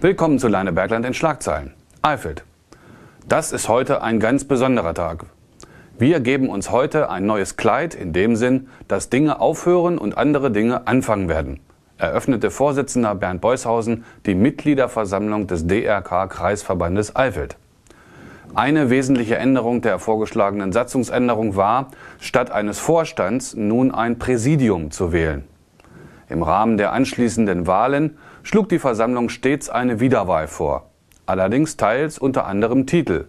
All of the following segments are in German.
Willkommen zu Leine Bergland in Schlagzeilen. Eifelt. Das ist heute ein ganz besonderer Tag. Wir geben uns heute ein neues Kleid in dem Sinn, dass Dinge aufhören und andere Dinge anfangen werden, eröffnete Vorsitzender Bernd Beushausen die Mitgliederversammlung des DRK Kreisverbandes Eifelt. Eine wesentliche Änderung der vorgeschlagenen Satzungsänderung war, statt eines Vorstands nun ein Präsidium zu wählen. Im Rahmen der anschließenden Wahlen schlug die Versammlung stets eine Wiederwahl vor, allerdings teils unter anderem Titel.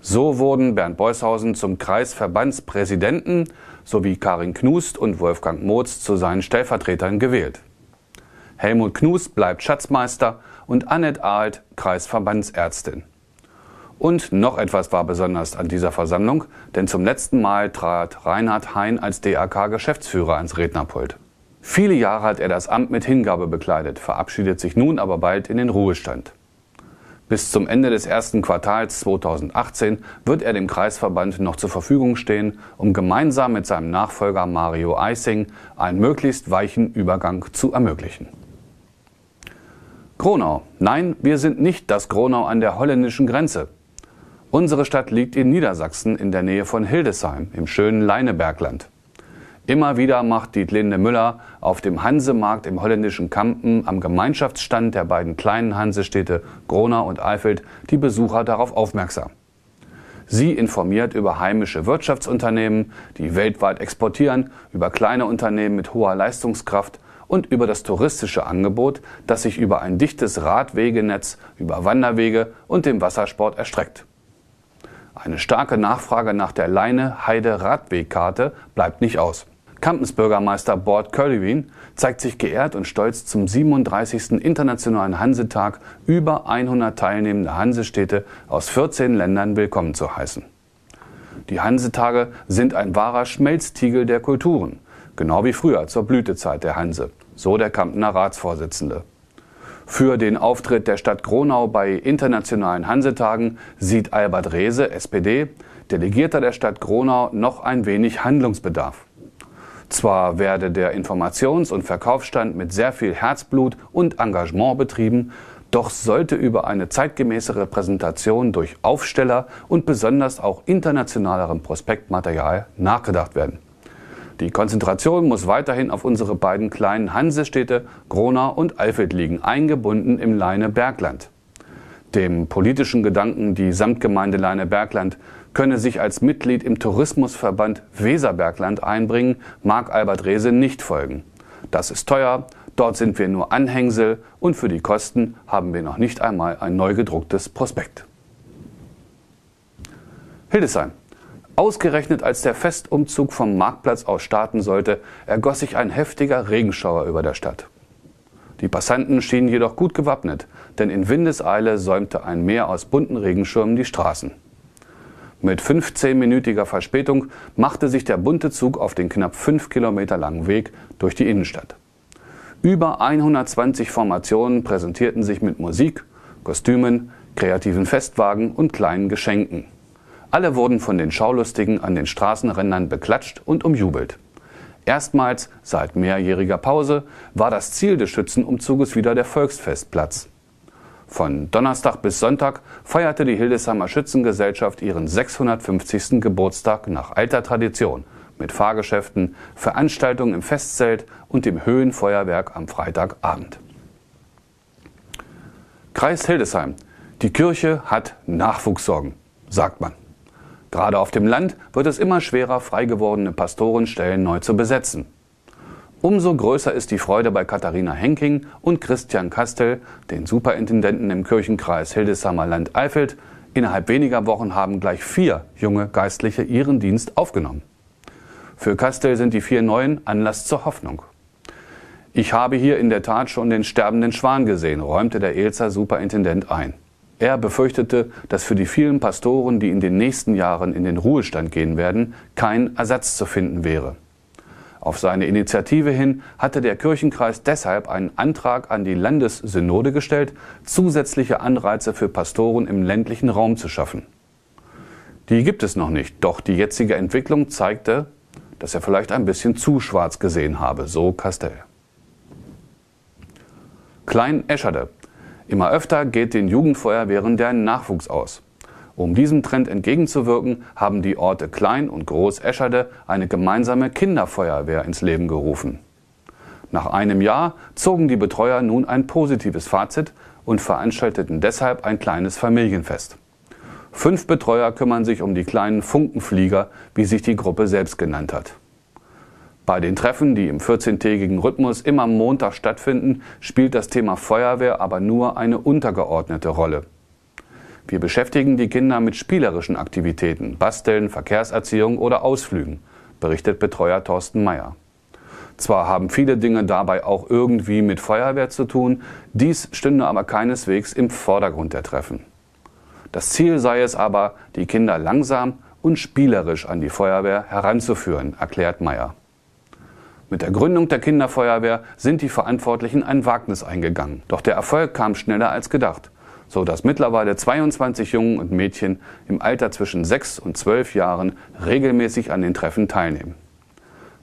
So wurden Bernd Beushausen zum Kreisverbandspräsidenten sowie Karin Knust und Wolfgang Moz zu seinen Stellvertretern gewählt. Helmut Knust bleibt Schatzmeister und Annette Ahlt Kreisverbandsärztin. Und noch etwas war besonders an dieser Versammlung, denn zum letzten Mal trat Reinhard Hein als DAK-Geschäftsführer ans Rednerpult. Viele Jahre hat er das Amt mit Hingabe bekleidet, verabschiedet sich nun aber bald in den Ruhestand. Bis zum Ende des ersten Quartals 2018 wird er dem Kreisverband noch zur Verfügung stehen, um gemeinsam mit seinem Nachfolger Mario Eising einen möglichst weichen Übergang zu ermöglichen. Gronau. Nein, wir sind nicht das Gronau an der holländischen Grenze. Unsere Stadt liegt in Niedersachsen in der Nähe von Hildesheim im schönen Leinebergland. Immer wieder macht Dietlinde Müller auf dem Hansemarkt im holländischen Kampen am Gemeinschaftsstand der beiden kleinen Hansestädte Gronau und Eifeld die Besucher darauf aufmerksam. Sie informiert über heimische Wirtschaftsunternehmen, die weltweit exportieren, über kleine Unternehmen mit hoher Leistungskraft und über das touristische Angebot, das sich über ein dichtes Radwegenetz, über Wanderwege und den Wassersport erstreckt. Eine starke Nachfrage nach der Leine Heide Radwegkarte bleibt nicht aus. Kampens Bürgermeister Bort Körlewin zeigt sich geehrt und stolz, zum 37. Internationalen Hansetag über 100 teilnehmende Hansestädte aus 14 Ländern willkommen zu heißen. Die Hansetage sind ein wahrer Schmelztiegel der Kulturen, genau wie früher zur Blütezeit der Hanse, so der Kampener Ratsvorsitzende. Für den Auftritt der Stadt Gronau bei internationalen Hansetagen sieht Albert Rehse, SPD, Delegierter der Stadt Gronau, noch ein wenig Handlungsbedarf. Zwar werde der Informations- und Verkaufsstand mit sehr viel Herzblut und Engagement betrieben, doch sollte über eine zeitgemäßere Präsentation durch Aufsteller und besonders auch internationalerem Prospektmaterial nachgedacht werden. Die Konzentration muss weiterhin auf unsere beiden kleinen Hansestädte Gronau und Alfeld liegen, eingebunden im Leine Bergland. Dem politischen Gedanken, die Samtgemeinde Leine Bergland könne sich als Mitglied im Tourismusverband Weserbergland einbringen, mag Albert Rehse nicht folgen. Das ist teuer, dort sind wir nur Anhängsel und für die Kosten haben wir noch nicht einmal ein neu gedrucktes Prospekt. Hildesheim. Ausgerechnet als der Festumzug vom Marktplatz aus starten sollte, ergoss sich ein heftiger Regenschauer über der Stadt. Die Passanten schienen jedoch gut gewappnet, denn in Windeseile säumte ein Meer aus bunten Regenschirmen die Straßen. Mit 15-minütiger Verspätung machte sich der bunte Zug auf den knapp 5 Kilometer langen Weg durch die Innenstadt. Über 120 Formationen präsentierten sich mit Musik, Kostümen, kreativen Festwagen und kleinen Geschenken. Alle wurden von den Schaulustigen an den Straßenrändern beklatscht und umjubelt. Erstmals seit mehrjähriger Pause war das Ziel des Schützenumzuges wieder der Volksfestplatz. Von Donnerstag bis Sonntag feierte die Hildesheimer Schützengesellschaft ihren 650. Geburtstag nach alter Tradition mit Fahrgeschäften, Veranstaltungen im Festzelt und dem Höhenfeuerwerk am Freitagabend. Kreis Hildesheim. Die Kirche hat Nachwuchssorgen, sagt man. Gerade auf dem Land wird es immer schwerer, freigewordene Pastorenstellen neu zu besetzen. Umso größer ist die Freude bei Katharina Henking und Christian Kastel, den Superintendenten im Kirchenkreis Hildesheimer Land-Eifeld. Innerhalb weniger Wochen haben gleich vier junge Geistliche ihren Dienst aufgenommen. Für Kastel sind die vier Neuen Anlass zur Hoffnung. Ich habe hier in der Tat schon den sterbenden Schwan gesehen, räumte der Elzer Superintendent ein. Er befürchtete, dass für die vielen Pastoren, die in den nächsten Jahren in den Ruhestand gehen werden, kein Ersatz zu finden wäre. Auf seine Initiative hin hatte der Kirchenkreis deshalb einen Antrag an die Landessynode gestellt, zusätzliche Anreize für Pastoren im ländlichen Raum zu schaffen. Die gibt es noch nicht, doch die jetzige Entwicklung zeigte, dass er vielleicht ein bisschen zu schwarz gesehen habe, so Castell. Klein Escherde. Immer öfter geht den Jugendfeuerwehren der Nachwuchs aus. Um diesem Trend entgegenzuwirken, haben die Orte Klein und Groß Escherde eine gemeinsame Kinderfeuerwehr ins Leben gerufen. Nach einem Jahr zogen die Betreuer nun ein positives Fazit und veranstalteten deshalb ein kleines Familienfest. Fünf Betreuer kümmern sich um die kleinen Funkenflieger, wie sich die Gruppe selbst genannt hat. Bei den Treffen, die im 14-tägigen Rhythmus immer am Montag stattfinden, spielt das Thema Feuerwehr aber nur eine untergeordnete Rolle. Wir beschäftigen die Kinder mit spielerischen Aktivitäten, Basteln, Verkehrserziehung oder Ausflügen, berichtet Betreuer Thorsten Meyer. Zwar haben viele Dinge dabei auch irgendwie mit Feuerwehr zu tun, dies stünde aber keineswegs im Vordergrund der Treffen. Das Ziel sei es aber, die Kinder langsam und spielerisch an die Feuerwehr heranzuführen, erklärt Meyer. Mit der Gründung der Kinderfeuerwehr sind die Verantwortlichen ein Wagnis eingegangen, doch der Erfolg kam schneller als gedacht so dass mittlerweile 22 Jungen und Mädchen im Alter zwischen 6 und 12 Jahren regelmäßig an den Treffen teilnehmen.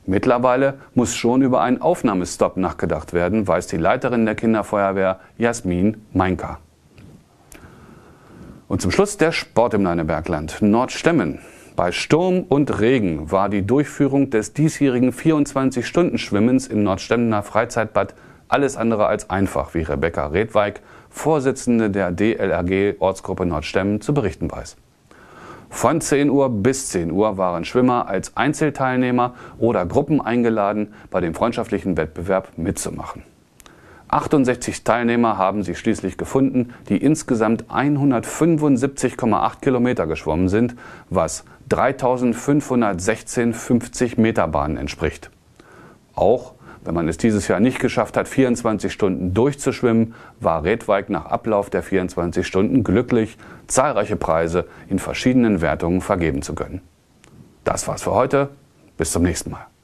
Mittlerweile muss schon über einen Aufnahmestopp nachgedacht werden, weiß die Leiterin der Kinderfeuerwehr Jasmin Meinka. Und zum Schluss der Sport im Leinebergland. Nordstemmen. Bei Sturm und Regen war die Durchführung des diesjährigen 24-Stunden-Schwimmens im Nordstemmener Freizeitbad alles andere als einfach, wie Rebecca Redweig, Vorsitzende der DLRG Ortsgruppe Nordstemmen, zu berichten weiß. Von 10 Uhr bis 10 Uhr waren Schwimmer als Einzelteilnehmer oder Gruppen eingeladen, bei dem freundschaftlichen Wettbewerb mitzumachen. 68 Teilnehmer haben sich schließlich gefunden, die insgesamt 175,8 Kilometer geschwommen sind, was 3516 50 Meter Bahnen entspricht. Auch wenn man es dieses Jahr nicht geschafft hat, 24 Stunden durchzuschwimmen, war Redweig nach Ablauf der 24 Stunden glücklich, zahlreiche Preise in verschiedenen Wertungen vergeben zu können. Das war's für heute. Bis zum nächsten Mal.